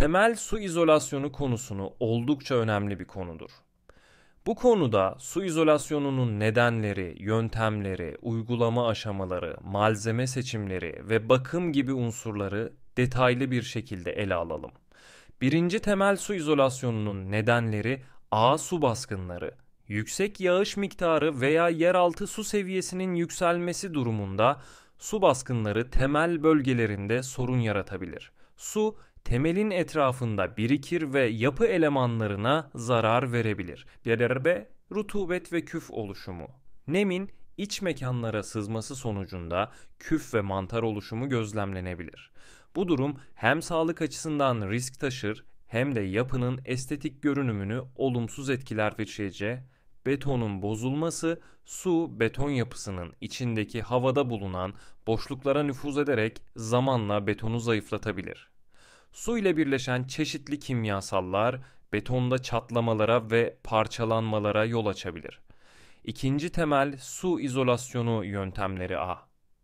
temel su izolasyonu konusunu oldukça önemli bir konudur. Bu konuda su izolasyonunun nedenleri, yöntemleri, uygulama aşamaları, malzeme seçimleri ve bakım gibi unsurları detaylı bir şekilde ele alalım. Birinci temel su izolasyonunun nedenleri A su baskınları, yüksek yağış miktarı veya yeraltı su seviyesinin yükselmesi durumunda su baskınları temel bölgelerinde sorun yaratabilir. Su temelin etrafında birikir ve yapı elemanlarına zarar verebilir. Bererbe rutubet ve küf oluşumu. Nemin iç mekanlara sızması sonucunda küf ve mantar oluşumu gözlemlenebilir. Bu durum hem sağlık açısından risk taşır hem de yapının estetik görünümünü olumsuz etkiler ve betonun bozulması su beton yapısının içindeki havada bulunan boşluklara nüfuz ederek zamanla betonu zayıflatabilir. Su ile birleşen çeşitli kimyasallar betonda çatlamalara ve parçalanmalara yol açabilir. İkinci temel su izolasyonu yöntemleri A.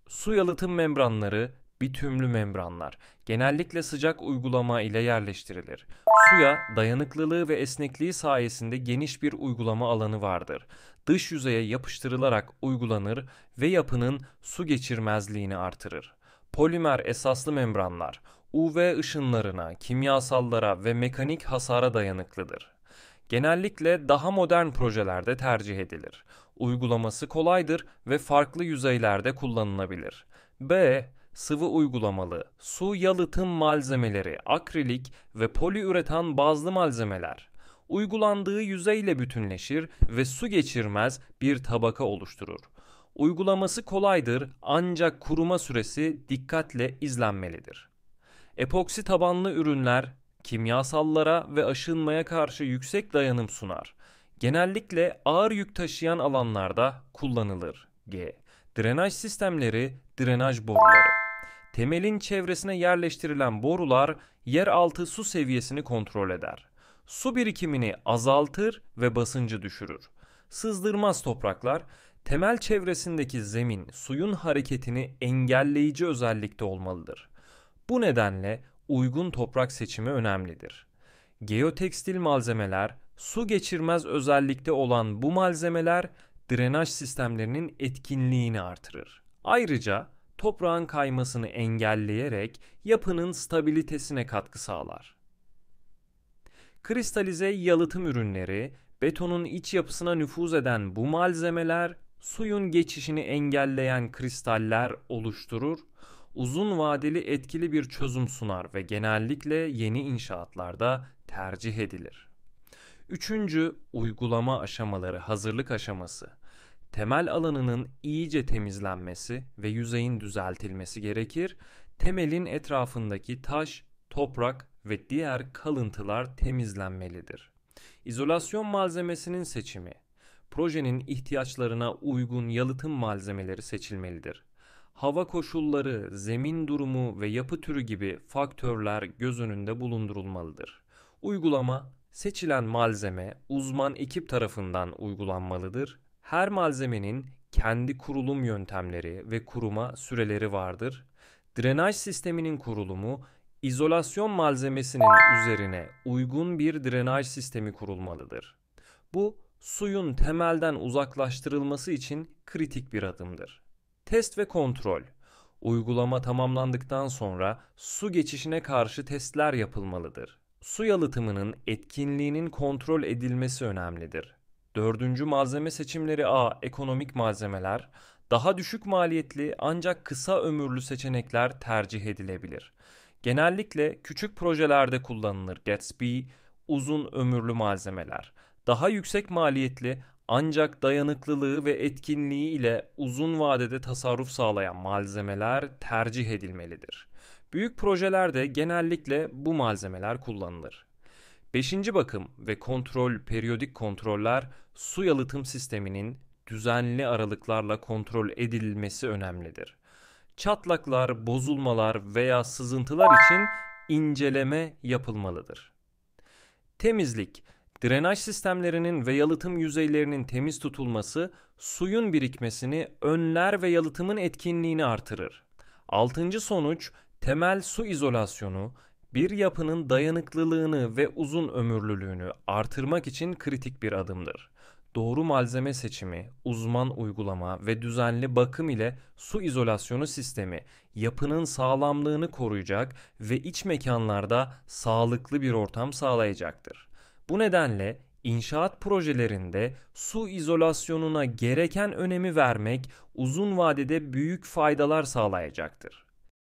Su yalıtım membranları bitümlü membranlar genellikle sıcak uygulama ile yerleştirilir. Suya dayanıklılığı ve esnekliği sayesinde geniş bir uygulama alanı vardır. Dış yüzeye yapıştırılarak uygulanır ve yapının su geçirmezliğini artırır. Polimer esaslı membranlar UV ışınlarına, kimyasallara ve mekanik hasara dayanıklıdır. Genellikle daha modern projelerde tercih edilir. Uygulaması kolaydır ve farklı yüzeylerde kullanılabilir. B. Sıvı uygulamalı, su yalıtım malzemeleri, akrilik ve poliüretan bazlı malzemeler. Uygulandığı yüzeyle bütünleşir ve su geçirmez bir tabaka oluşturur. Uygulaması kolaydır ancak kuruma süresi dikkatle izlenmelidir. Epoksi tabanlı ürünler kimyasallara ve aşınmaya karşı yüksek dayanım sunar. Genellikle ağır yük taşıyan alanlarda kullanılır. G. Drenaj sistemleri, drenaj boruları. Temelin çevresine yerleştirilen borular yeraltı su seviyesini kontrol eder. Su birikimini azaltır ve basıncı düşürür. Sızdırmaz topraklar temel çevresindeki zemin suyun hareketini engelleyici özellikte olmalıdır. Bu nedenle uygun toprak seçimi önemlidir. Geotekstil malzemeler, su geçirmez özellikte olan bu malzemeler drenaj sistemlerinin etkinliğini artırır. Ayrıca toprağın kaymasını engelleyerek yapının stabilitesine katkı sağlar. Kristalize yalıtım ürünleri, betonun iç yapısına nüfuz eden bu malzemeler suyun geçişini engelleyen kristaller oluşturur uzun vadeli etkili bir çözüm sunar ve genellikle yeni inşaatlarda tercih edilir. Üçüncü, uygulama aşamaları, hazırlık aşaması. Temel alanının iyice temizlenmesi ve yüzeyin düzeltilmesi gerekir. Temelin etrafındaki taş, toprak ve diğer kalıntılar temizlenmelidir. İzolasyon malzemesinin seçimi. Projenin ihtiyaçlarına uygun yalıtım malzemeleri seçilmelidir hava koşulları, zemin durumu ve yapı türü gibi faktörler göz önünde bulundurulmalıdır. Uygulama, seçilen malzeme uzman ekip tarafından uygulanmalıdır. Her malzemenin kendi kurulum yöntemleri ve kuruma süreleri vardır. Drenaj sisteminin kurulumu izolasyon malzemesinin üzerine uygun bir drenaj sistemi kurulmalıdır. Bu suyun temelden uzaklaştırılması için kritik bir adımdır. Test ve kontrol. Uygulama tamamlandıktan sonra su geçişine karşı testler yapılmalıdır. Su yalıtımının etkinliğinin kontrol edilmesi önemlidir. Dördüncü malzeme seçimleri A. Ekonomik malzemeler. Daha düşük maliyetli ancak kısa ömürlü seçenekler tercih edilebilir. Genellikle küçük projelerde kullanılır Gatsby, uzun ömürlü malzemeler. Daha yüksek maliyetli ancak dayanıklılığı ve etkinliği ile uzun vadede tasarruf sağlayan malzemeler tercih edilmelidir. Büyük projelerde genellikle bu malzemeler kullanılır. Beşinci bakım ve kontrol periyodik kontroller su yalıtım sisteminin düzenli aralıklarla kontrol edilmesi önemlidir. Çatlaklar, bozulmalar veya sızıntılar için inceleme yapılmalıdır. Temizlik Drenaj sistemlerinin ve yalıtım yüzeylerinin temiz tutulması suyun birikmesini önler ve yalıtımın etkinliğini artırır. Altıncı sonuç temel su izolasyonu bir yapının dayanıklılığını ve uzun ömürlülüğünü artırmak için kritik bir adımdır. Doğru malzeme seçimi, uzman uygulama ve düzenli bakım ile su izolasyonu sistemi yapının sağlamlığını koruyacak ve iç mekanlarda sağlıklı bir ortam sağlayacaktır. Bu nedenle inşaat projelerinde su izolasyonuna gereken önemi vermek uzun vadede büyük faydalar sağlayacaktır.